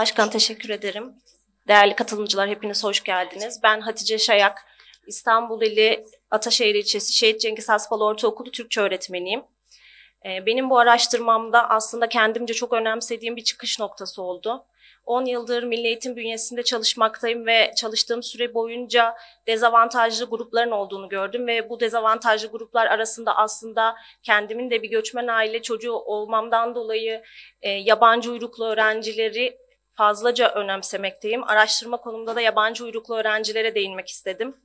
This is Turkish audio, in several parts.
Başkan teşekkür ederim. Değerli katılımcılar hepiniz hoş geldiniz. Ben Hatice Şayak, İstanbul ili Ataşehir ilçesi Şehit Cengiz Hasbal Ortaokulu Türkçe öğretmeniyim. Ee, benim bu araştırmamda aslında kendimce çok önemsediğim bir çıkış noktası oldu. 10 yıldır Milli Eğitim bünyesinde çalışmaktayım ve çalıştığım süre boyunca dezavantajlı grupların olduğunu gördüm ve bu dezavantajlı gruplar arasında aslında kendimin de bir göçmen aile çocuğu olmamdan dolayı e, yabancı uyruklu öğrencileri fazlaca önemsemekteyim. Araştırma konumda da yabancı uyruklu öğrencilere değinmek istedim.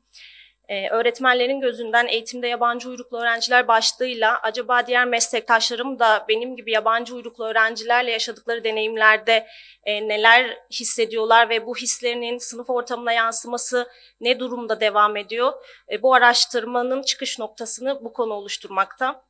Ee, öğretmenlerin gözünden eğitimde yabancı uyruklu öğrenciler başlığıyla acaba diğer meslektaşlarım da benim gibi yabancı uyruklu öğrencilerle yaşadıkları deneyimlerde e, neler hissediyorlar ve bu hislerinin sınıf ortamına yansıması ne durumda devam ediyor? E, bu araştırmanın çıkış noktasını bu konu oluşturmakta.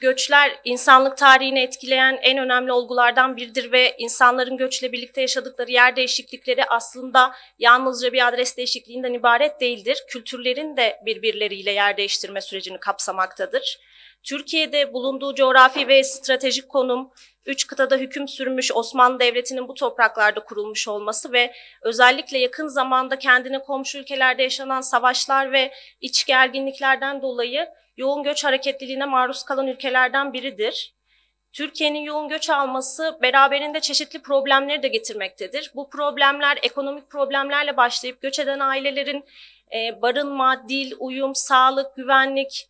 Göçler insanlık tarihini etkileyen en önemli olgulardan biridir ve insanların göçle birlikte yaşadıkları yer değişiklikleri aslında yalnızca bir adres değişikliğinden ibaret değildir. Kültürlerin de birbirleriyle yer değiştirme sürecini kapsamaktadır. Türkiye'de bulunduğu coğrafi ve stratejik konum, üç kıtada hüküm sürmüş Osmanlı Devleti'nin bu topraklarda kurulmuş olması ve özellikle yakın zamanda kendine komşu ülkelerde yaşanan savaşlar ve iç gerginliklerden dolayı yoğun göç hareketliliğine maruz kalan ülkelerden biridir. Türkiye'nin yoğun göç alması beraberinde çeşitli problemleri de getirmektedir. Bu problemler ekonomik problemlerle başlayıp göç eden ailelerin e, barınma, dil, uyum, sağlık, güvenlik,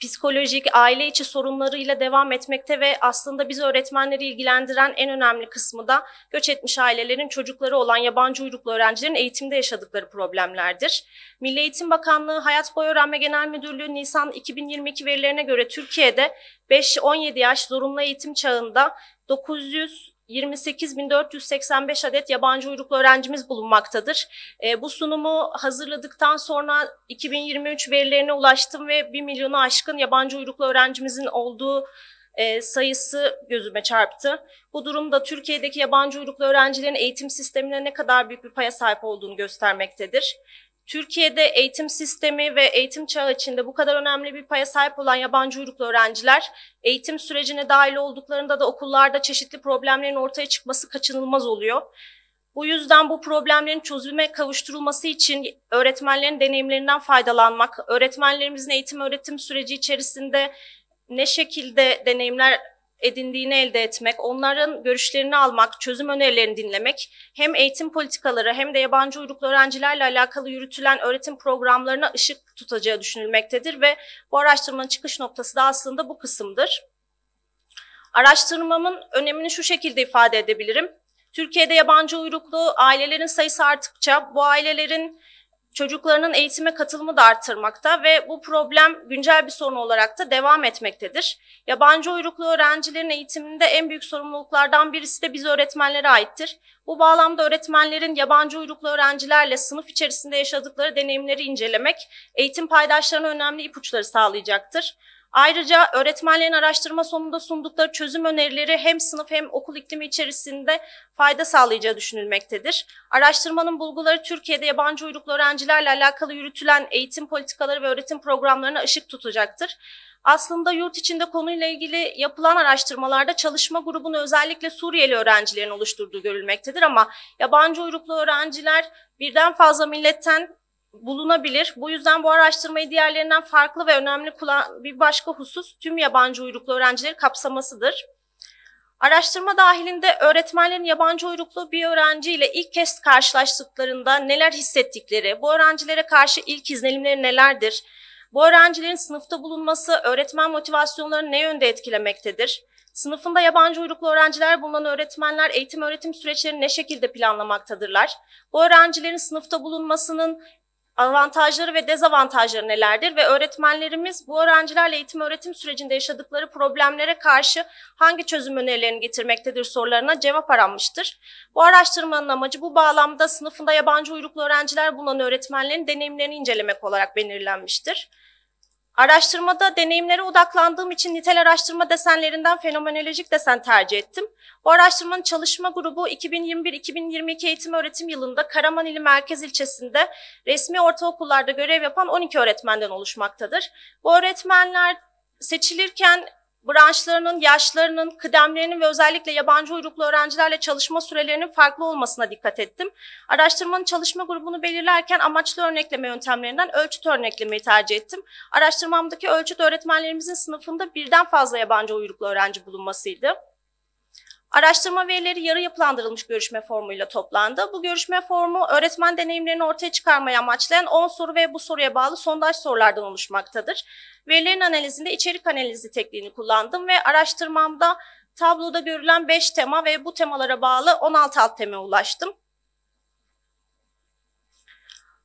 psikolojik, aile içi sorunlarıyla devam etmekte ve aslında biz öğretmenleri ilgilendiren en önemli kısmı da göç etmiş ailelerin çocukları olan yabancı uyruklu öğrencilerin eğitimde yaşadıkları problemlerdir. Milli Eğitim Bakanlığı Hayat Boyu Öğrenme Genel Müdürlüğü Nisan 2022 verilerine göre Türkiye'de 5-17 yaş zorunlu eğitim çağında 900 28.485 adet yabancı uyruklu öğrencimiz bulunmaktadır. E, bu sunumu hazırladıktan sonra 2023 verilerine ulaştım ve 1 milyonu aşkın yabancı uyruklu öğrencimizin olduğu e, sayısı gözüme çarptı. Bu durumda Türkiye'deki yabancı uyruklu öğrencilerin eğitim sistemine ne kadar büyük bir paya sahip olduğunu göstermektedir. Türkiye'de eğitim sistemi ve eğitim çağı içinde bu kadar önemli bir paya sahip olan yabancı uyruklu öğrenciler, eğitim sürecine dahil olduklarında da okullarda çeşitli problemlerin ortaya çıkması kaçınılmaz oluyor. Bu yüzden bu problemlerin çözüme kavuşturulması için öğretmenlerin deneyimlerinden faydalanmak, öğretmenlerimizin eğitim öğretim süreci içerisinde ne şekilde deneyimler edindiğini elde etmek, onların görüşlerini almak, çözüm önerilerini dinlemek, hem eğitim politikaları hem de yabancı uyruklu öğrencilerle alakalı yürütülen öğretim programlarına ışık tutacağı düşünülmektedir ve bu araştırmanın çıkış noktası da aslında bu kısımdır. Araştırmamın önemini şu şekilde ifade edebilirim. Türkiye'de yabancı uyruklu ailelerin sayısı arttıkça bu ailelerin çocuklarının eğitime katılımı da arttırmakta ve bu problem güncel bir sorun olarak da devam etmektedir. Yabancı uyruklu öğrencilerin eğitiminde en büyük sorumluluklardan birisi de biz öğretmenlere aittir. Bu bağlamda öğretmenlerin yabancı uyruklu öğrencilerle sınıf içerisinde yaşadıkları deneyimleri incelemek, eğitim paydaşlarına önemli ipuçları sağlayacaktır. Ayrıca öğretmenlerin araştırma sonunda sundukları çözüm önerileri hem sınıf hem okul iklimi içerisinde fayda sağlayacağı düşünülmektedir. Araştırmanın bulguları Türkiye'de yabancı uyruklu öğrencilerle alakalı yürütülen eğitim politikaları ve öğretim programlarına ışık tutacaktır. Aslında yurt içinde konuyla ilgili yapılan araştırmalarda çalışma grubunu özellikle Suriyeli öğrencilerin oluşturduğu görülmektedir ama yabancı uyruklu öğrenciler birden fazla milletten bulunabilir. Bu yüzden bu araştırmayı diğerlerinden farklı ve önemli kılan bir başka husus tüm yabancı uyruklu öğrencileri kapsamasıdır. Araştırma dahilinde öğretmenlerin yabancı uyruklu bir öğrenciyle ilk kez karşılaştıklarında neler hissettikleri, bu öğrencilere karşı ilk izlenimleri nelerdir, bu öğrencilerin sınıfta bulunması öğretmen motivasyonlarını ne yönde etkilemektedir, Sınıfında yabancı uyruklu öğrenciler bulunan öğretmenler eğitim öğretim süreçlerini ne şekilde planlamaktadırlar? Bu öğrencilerin sınıfta bulunmasının avantajları ve dezavantajları nelerdir ve öğretmenlerimiz bu öğrencilerle eğitim öğretim sürecinde yaşadıkları problemlere karşı hangi çözüm önerilerini getirmektedir sorularına cevap aranmıştır. Bu araştırmanın amacı bu bağlamda sınıfında yabancı uyruklu öğrenciler bulunan öğretmenlerin deneyimlerini incelemek olarak belirlenmiştir. Araştırmada deneyimlere odaklandığım için nitel araştırma desenlerinden fenomenolojik desen tercih ettim. Bu araştırmanın çalışma grubu 2021-2022 eğitim öğretim yılında Karaman ili Merkez ilçesinde resmi ortaokullarda görev yapan 12 öğretmenden oluşmaktadır. Bu öğretmenler seçilirken branşlarının, yaşlarının, kıdemlerinin ve özellikle yabancı uyruklu öğrencilerle çalışma sürelerinin farklı olmasına dikkat ettim. Araştırmanın çalışma grubunu belirlerken amaçlı örnekleme yöntemlerinden ölçüt örneklemeyi tercih ettim. Araştırmamdaki ölçüt öğretmenlerimizin sınıfında birden fazla yabancı uyruklu öğrenci bulunmasıydı. Araştırma verileri yarı yapılandırılmış görüşme formuyla toplandı. Bu görüşme formu öğretmen deneyimlerini ortaya çıkarmayı amaçlayan 10 soru ve bu soruya bağlı sondaj sorulardan oluşmaktadır. Verilerin analizinde içerik analizi tekniğini kullandım ve araştırmamda tabloda görülen 5 tema ve bu temalara bağlı 16 alt tema ulaştım.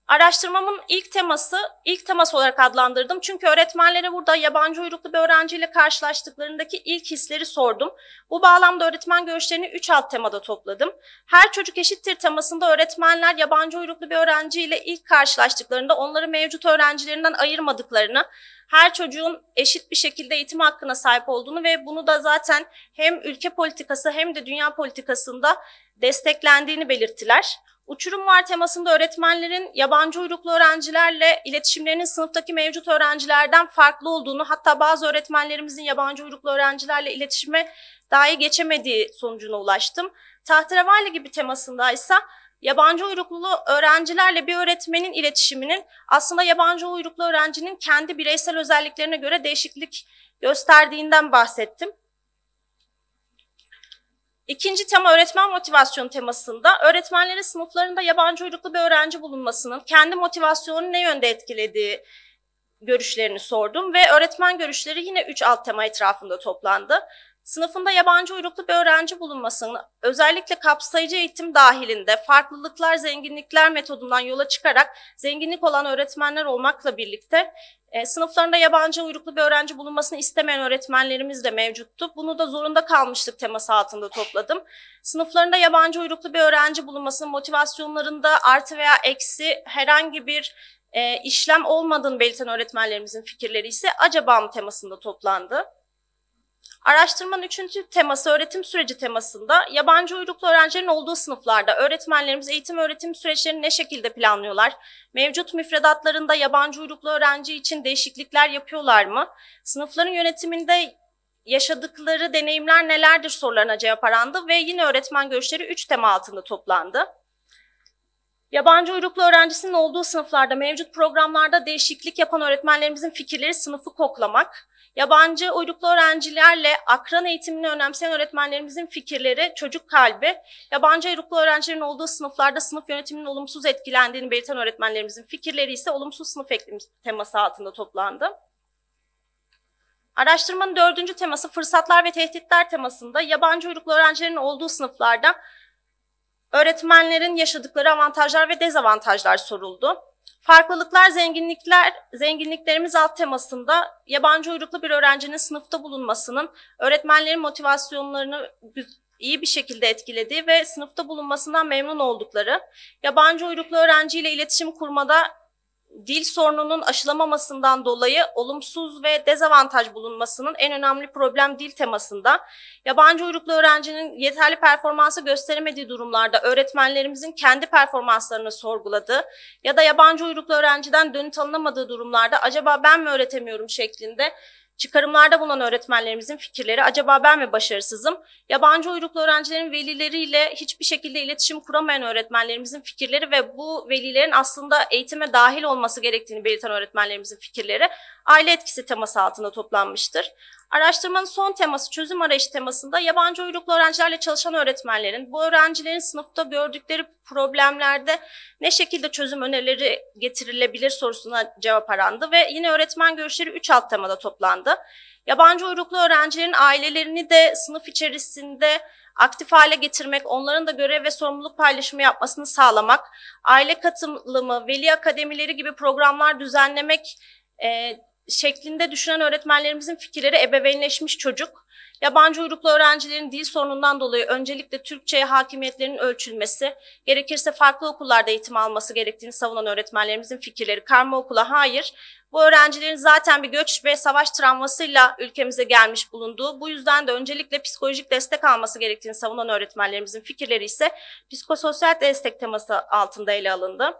Araştırmamın ilk teması, ilk temas olarak adlandırdım. Çünkü öğretmenlere burada yabancı uyruklu bir öğrenciyle karşılaştıklarındaki ilk hisleri sordum. Bu bağlamda öğretmen görüşlerini 3 alt temada topladım. Her çocuk eşittir temasında öğretmenler yabancı uyruklu bir öğrenciyle ilk karşılaştıklarında onları mevcut öğrencilerinden ayırmadıklarını, her çocuğun eşit bir şekilde eğitim hakkına sahip olduğunu ve bunu da zaten hem ülke politikası hem de dünya politikasında desteklendiğini belirttiler. Uçurum var temasında öğretmenlerin yabancı uyruklu öğrencilerle iletişimlerinin sınıftaki mevcut öğrencilerden farklı olduğunu hatta bazı öğretmenlerimizin yabancı uyruklu öğrencilerle iletişime dahi geçemediği sonucuna ulaştım. Tahterevalli gibi temasında ise yabancı uyruklu öğrencilerle bir öğretmenin iletişiminin aslında yabancı uyruklu öğrencinin kendi bireysel özelliklerine göre değişiklik gösterdiğinden bahsettim. İkinci tema öğretmen motivasyonu temasında öğretmenlerin sınıflarında yabancı uyruklu bir öğrenci bulunmasının kendi motivasyonunu ne yönde etkilediği görüşlerini sordum ve öğretmen görüşleri yine üç alt tema etrafında toplandı. Sınıfında yabancı uyruklu bir öğrenci bulunmasının özellikle kapsayıcı eğitim dahilinde farklılıklar zenginlikler metodundan yola çıkarak zenginlik olan öğretmenler olmakla birlikte e, sınıflarında yabancı uyruklu bir öğrenci bulunmasını istemeyen öğretmenlerimiz de mevcuttu. Bunu da zorunda kalmıştık tema altında topladım. Sınıflarında yabancı uyruklu bir öğrenci bulunmasının motivasyonlarında artı veya eksi herhangi bir e, işlem olmadığını belirten öğretmenlerimizin fikirleri ise acaba mı temasında toplandı. Araştırmanın üçüncü teması öğretim süreci temasında yabancı uyruklu öğrencilerin olduğu sınıflarda öğretmenlerimiz eğitim öğretim süreçlerini ne şekilde planlıyorlar? Mevcut müfredatlarında yabancı uyruklu öğrenci için değişiklikler yapıyorlar mı? Sınıfların yönetiminde yaşadıkları deneyimler nelerdir sorularına cevap arandı ve yine öğretmen görüşleri üç tema altında toplandı. Yabancı uyruklu öğrencisinin olduğu sınıflarda mevcut programlarda değişiklik yapan öğretmenlerimizin fikirleri sınıfı koklamak, Yabancı uyruklu öğrencilerle akran eğitimini önemseyen öğretmenlerimizin fikirleri çocuk kalbi, yabancı uyruklu öğrencilerin olduğu sınıflarda sınıf yönetiminin olumsuz etkilendiğini belirten öğretmenlerimizin fikirleri ise olumsuz sınıf teması altında toplandı. Araştırmanın dördüncü teması fırsatlar ve tehditler temasında yabancı uyruklu öğrencilerin olduğu sınıflarda öğretmenlerin yaşadıkları avantajlar ve dezavantajlar soruldu. Farklılıklar zenginlikler zenginliklerimiz alt temasında yabancı uyruklu bir öğrencinin sınıfta bulunmasının öğretmenlerin motivasyonlarını iyi bir şekilde etkilediği ve sınıfta bulunmasından memnun oldukları, yabancı uyruklu öğrenciyle iletişim kurmada dil sorununun aşılamamasından dolayı olumsuz ve dezavantaj bulunmasının en önemli problem dil temasında. Yabancı uyruklu öğrencinin yeterli performansı gösteremediği durumlarda öğretmenlerimizin kendi performanslarını sorguladığı ya da yabancı uyruklu öğrenciden dönüt alınamadığı durumlarda acaba ben mi öğretemiyorum şeklinde Çıkarımlarda bulunan öğretmenlerimizin fikirleri acaba ben mi başarısızım? Yabancı uyruklu öğrencilerin velileriyle hiçbir şekilde iletişim kuramayan öğretmenlerimizin fikirleri ve bu velilerin aslında eğitime dahil olması gerektiğini belirten öğretmenlerimizin fikirleri aile etkisi teması altında toplanmıştır. Araştırmanın son teması çözüm arayış temasında yabancı uyruklu öğrencilerle çalışan öğretmenlerin bu öğrencilerin sınıfta gördükleri problemlerde ne şekilde çözüm önerileri getirilebilir sorusuna cevap arandı ve yine öğretmen görüşleri 3 alt temada toplandı. Yabancı uyruklu öğrencilerin ailelerini de sınıf içerisinde aktif hale getirmek, onların da görev ve sorumluluk paylaşımı yapmasını sağlamak, aile katılımı, veli akademileri gibi programlar düzenlemek, e, şeklinde düşünen öğretmenlerimizin fikirleri ebeveynleşmiş çocuk, yabancı uyruklu öğrencilerin dil sorunundan dolayı öncelikle Türkçe'ye hakimiyetlerinin ölçülmesi, gerekirse farklı okullarda eğitim alması gerektiğini savunan öğretmenlerimizin fikirleri karma okula hayır, bu öğrencilerin zaten bir göç ve savaş travmasıyla ülkemize gelmiş bulunduğu, bu yüzden de öncelikle psikolojik destek alması gerektiğini savunan öğretmenlerimizin fikirleri ise psikososyal destek teması altında ele alındı.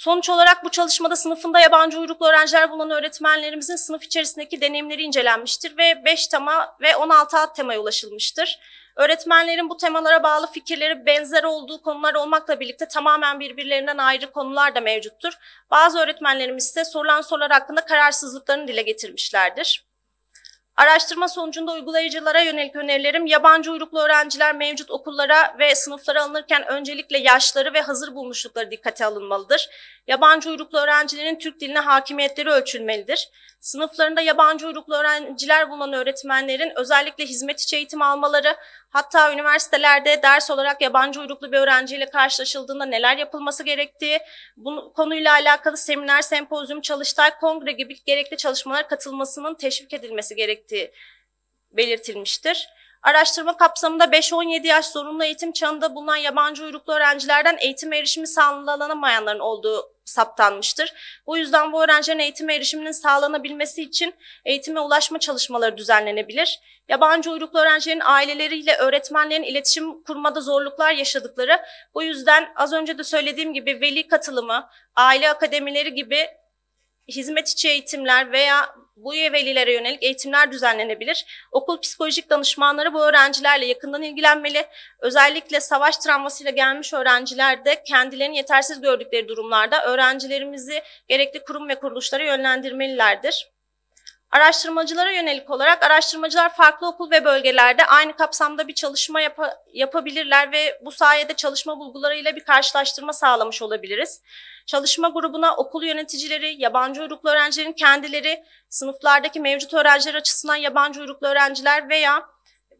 Sonuç olarak bu çalışmada sınıfında yabancı uyruklu öğrenciler bulunan öğretmenlerimizin sınıf içerisindeki deneyimleri incelenmiştir ve 5 tema ve 16 alt temaya ulaşılmıştır. Öğretmenlerin bu temalara bağlı fikirleri benzer olduğu konular olmakla birlikte tamamen birbirlerinden ayrı konular da mevcuttur. Bazı öğretmenlerimiz ise sorulan sorular hakkında kararsızlıklarını dile getirmişlerdir. Araştırma sonucunda uygulayıcılara yönelik önerilerim yabancı uyruklu öğrenciler mevcut okullara ve sınıflara alınırken öncelikle yaşları ve hazır bulmuşlukları dikkate alınmalıdır. Yabancı uyruklu öğrencilerin Türk diline hakimiyetleri ölçülmelidir. Sınıflarında yabancı uyruklu öğrenciler bulunan öğretmenlerin özellikle hizmet içi eğitim almaları, hatta üniversitelerde ders olarak yabancı uyruklu bir öğrenciyle karşılaşıldığında neler yapılması gerektiği, bu konuyla alakalı seminer, sempozyum, çalıştay, kongre gibi gerekli çalışmalara katılmasının teşvik edilmesi gerektiği gerektiği belirtilmiştir. Araştırma kapsamında 5-17 yaş zorunlu eğitim çağında bulunan yabancı uyruklu öğrencilerden eğitim erişimi sağlanamayanların olduğu saptanmıştır. Bu yüzden bu öğrencilerin eğitim erişiminin sağlanabilmesi için eğitime ulaşma çalışmaları düzenlenebilir. Yabancı uyruklu öğrencilerin aileleriyle öğretmenlerin iletişim kurmada zorluklar yaşadıkları, bu yüzden az önce de söylediğim gibi veli katılımı, aile akademileri gibi hizmet içi eğitimler veya bu üye yönelik eğitimler düzenlenebilir. Okul psikolojik danışmanları bu öğrencilerle yakından ilgilenmeli. Özellikle savaş travmasıyla gelmiş öğrencilerde kendilerini yetersiz gördükleri durumlarda öğrencilerimizi gerekli kurum ve kuruluşlara yönlendirmelilerdir. Araştırmacılara yönelik olarak araştırmacılar farklı okul ve bölgelerde aynı kapsamda bir çalışma yap yapabilirler ve bu sayede çalışma bulgularıyla bir karşılaştırma sağlamış olabiliriz. Çalışma grubuna okul yöneticileri, yabancı uyruklu öğrencilerin kendileri, sınıflardaki mevcut öğrenciler açısından yabancı uyruklu öğrenciler veya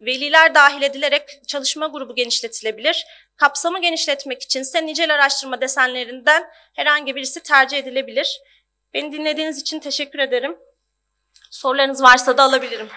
veliler dahil edilerek çalışma grubu genişletilebilir. Kapsamı genişletmek içinse nicel araştırma desenlerinden herhangi birisi tercih edilebilir. Beni dinlediğiniz için teşekkür ederim. Sorularınız varsa da alabilirim.